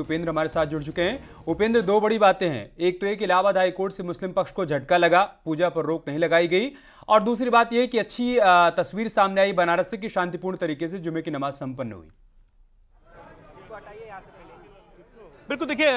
उपेंद्र हमारे साथ जुड़ चुके हैं उपेंद्र दो बड़ी बातें हैं एक तो एक इलाहाबाद हाई कोर्ट से मुस्लिम पक्ष को झटका लगा पूजा पर रोक नहीं लगाई गई और दूसरी बात यह कि अच्छी तस्वीर सामने आई बनारस से कि शांतिपूर्ण तरीके से जुमे की नमाज संपन्न हुई बिल्कुल देखिए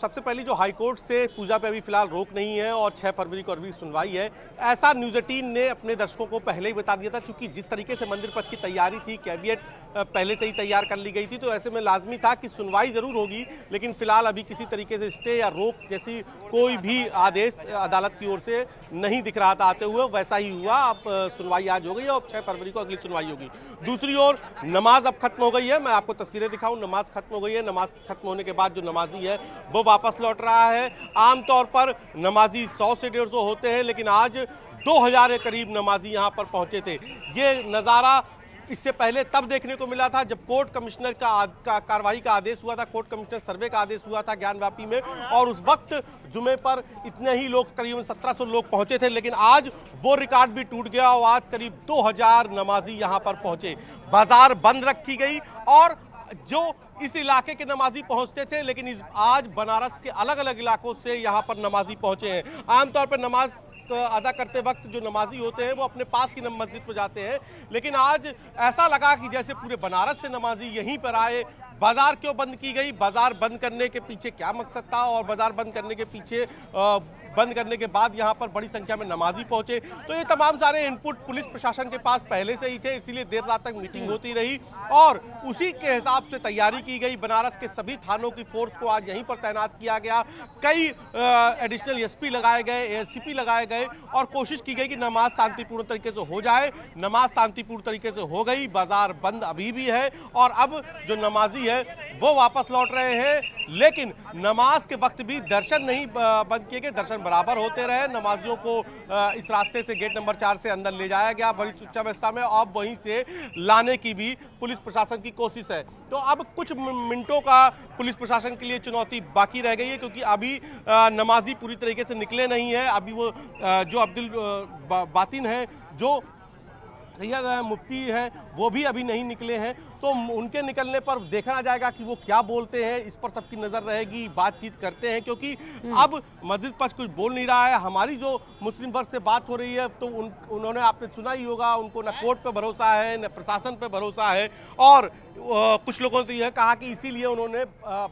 सबसे पहले जो हाईकोर्ट से पूजा पे अभी फिलहाल रोक नहीं है और 6 फरवरी को अभी सुनवाई है ऐसा न्यूज़ एटीन ने अपने दर्शकों को पहले ही बता दिया था क्योंकि जिस तरीके से मंदिर पक्ष की तैयारी थी कैबिनेट पहले से ही तैयार कर ली गई थी तो ऐसे में लाजमी था कि सुनवाई ज़रूर होगी लेकिन फिलहाल अभी किसी तरीके से स्टे या रोक जैसी कोई भी आदेश अदालत की ओर से नहीं दिख रहा था आते हुए वैसा ही हुआ अब सुनवाई आज हो गई और छह फरवरी को अगली सुनवाई होगी दूसरी ओर नमाज अब खत्म हो गई है मैं आपको तस्वीरें दिखाऊँ नमाज खत्म हो गई है नमाज खत्म होने के बाद जो नमाजी है वो वापस लौट रहा है आमतौर पर नमाजी सौ से डेढ़ सौ होते हैं लेकिन आज दो हज़ार के करीब नमाजी यहाँ पर पहुँचे थे ये नज़ारा इससे पहले तब देखने को मिला था जब कोर्ट कमिश्नर का, का कार्रवाई का आदेश हुआ था कोर्ट कमिश्नर सर्वे का आदेश हुआ था ज्ञानव्यापी में और उस वक्त जुमे पर इतने ही लोग करीबन 1700 लोग पहुंचे थे लेकिन आज वो रिकॉर्ड भी टूट गया और आज करीब 2000 नमाजी यहां पर पहुंचे बाजार बंद रखी गई और जो इस इलाके के नमाजी पहुंचते थे लेकिन इस आज बनारस के अलग अलग इलाकों से यहाँ पर नमाजी पहुंचे हैं आमतौर पर नमाज अदा करते वक्त जो नमाजी होते हैं वो अपने पास की मस्जिद पर जाते हैं लेकिन आज ऐसा लगा कि जैसे पूरे बनारस से नमाजी यहीं पर आए बाजार क्यों बंद की गई बाजार बंद करने के पीछे क्या मकसद था और बाजार बंद करने के पीछे आ, बंद करने के बाद यहाँ पर बड़ी संख्या में नमाजी पहुंचे तो ये तमाम सारे इनपुट पुलिस प्रशासन के पास पहले से ही थे इसीलिए देर रात तक मीटिंग होती रही और उसी के हिसाब से तैयारी की गई बनारस के सभी थानों की फोर्स को आज यहीं पर तैनात किया गया कई एडिशनल एस लगाए गए ए लगाए गए और कोशिश की गई कि नमाज शांतिपूर्ण तरीके से हो जाए नमाज शांतिपूर्ण तरीके से हो गई बाजार बंद अभी भी है और अब जो नमाजी है वो वापस लौट रहे हैं लेकिन नमाज के वक्त भी दर्शन नहीं बंद किए गए दर्शन बराबर होते रहे नमाजियों को इस रास्ते से गेट नंबर चार से अंदर ले जाया गया बड़ी सुरक्षा व्यवस्था में अब वहीं से लाने की भी पुलिस प्रशासन की कोशिश है तो अब कुछ मिनटों का पुलिस प्रशासन के लिए चुनौती बाकी रह गई है क्योंकि अभी नमाजी पूरी तरीके से निकले नहीं है अभी वो जो अब्दुल बातिन है जो सैयद मुफ्ती हैं वो भी अभी नहीं निकले हैं तो उनके निकलने पर देखना जाएगा कि वो क्या बोलते हैं इस पर सबकी नज़र रहेगी बातचीत करते हैं क्योंकि हम्म। अब मस्जिद पक्ष कुछ बोल नहीं रहा है हमारी जो मुस्लिम वर्ग से बात हो रही है तो उन उन्होंने आपने सुना ही होगा उनको न कोर्ट पर भरोसा है न प्रशासन पर भरोसा है और कुछ लोगों ने तो यह कहा कि इसीलिए उन्होंने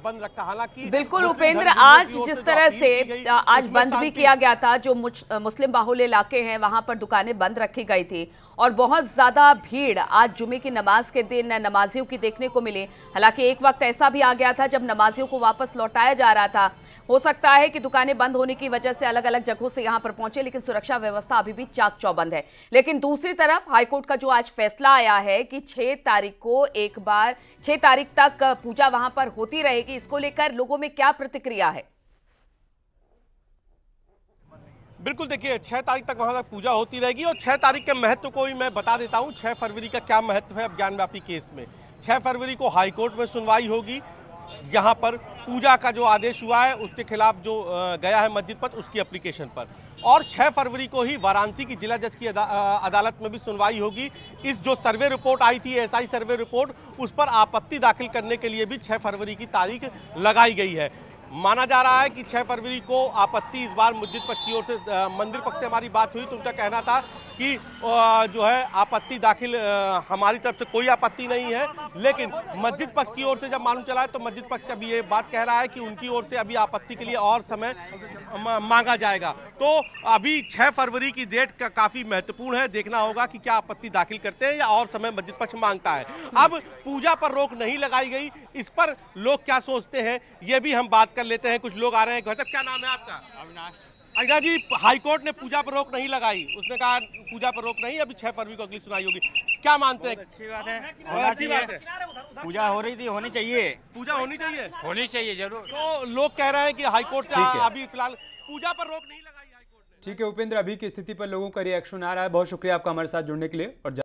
बंद रखा हालांकि बिल्कुल उपेंद्र आज जिस तरह से आज बंद भी किया गया था जो मुस्लिम बाहुल इलाके हैं वहां पर दुकानें बंद रखी गई थी और बहुत ज्यादा भीड़ आज जुमे की नमाज के दिन नमाज नमाजियों की देखने को मिले हालांकि एक वक्त ऐसा भी आ गया था जब नमाजियों को वापस लौटाया जा रहा था हो सकता है कि दुकानें बंद होने की वजह से अलग अलग जगहों से यहां पर पहुंचे लेकिन सुरक्षा व्यवस्था अभी भी चाक चौबंद है लेकिन दूसरी तरफ हाईकोर्ट का जो आज फैसला आया है कि छह तारीख को एक बार छह तारीख तक पूजा वहां पर होती रहेगी इसको लेकर लोगों में क्या प्रतिक्रिया है बिल्कुल देखिए छः तारीख तक वहाँ तक पूजा होती रहेगी और छः तारीख के महत्व को भी मैं बता देता हूँ छः फरवरी का क्या महत्व है अज्ञानव्यापी केस में छः फरवरी को हाईकोर्ट में सुनवाई होगी यहाँ पर पूजा का जो आदेश हुआ है उसके खिलाफ जो गया है मस्जिद पर उसकी एप्लीकेशन पर और 6 फरवरी को ही वाराणसी की जिला जज की अदालत में भी सुनवाई होगी इस जो सर्वे रिपोर्ट आई थी एसआई सर्वे रिपोर्ट उस पर आपत्ति दाखिल करने के लिए भी 6 फरवरी की तारीख लगाई गई है माना जा रहा है कि 6 फरवरी को आपत्ति इस बार मस्जिद पक्ष की ओर से मंदिर पक्ष से हमारी बात हुई तो उनका कहना था कि जो है आपत्ति दाखिल हमारी तरफ से कोई आपत्ति नहीं है लेकिन मस्जिद पक्ष की ओर से जब मालूम चला है तो मस्जिद पक्ष अभी ये बात कह रहा है कि उनकी ओर से अभी आपत्ति के लिए और समय मांगा जाएगा तो अभी 6 फरवरी की डेट का काफ़ी महत्वपूर्ण है देखना होगा कि क्या आपत्ति दाखिल करते हैं या और समय मस्जिद पक्ष मांगता है अब पूजा पर रोक नहीं लगाई गई इस पर लोग क्या सोचते हैं ये भी हम बात कर लेते हैं कुछ लोग आ रहे हैं भाई क्या नाम है आपका अविनाश अविनाश जी हाईकोर्ट ने पूजा पर रोक नहीं लगाई उसने कहा पूजा पर रोक नहीं अभी छह फरवरी को अगली सुनाई होगी क्या मानते हैं अच्छी बात है होना चाहिए पूजा हो रही थी होनी चाहिए पूजा होनी चाहिए होनी चाहिए जरूर तो लोग कह रहे हैं की हाईकोर्ट से अभी फिलहाल पूजा पर रोक नहीं लगाई ठीक है उपेंद्र अभी की स्थिति पर लोगों का रिएक्शन आ रहा है बहुत शुक्रिया आपका हमारे साथ जुड़ने के लिए और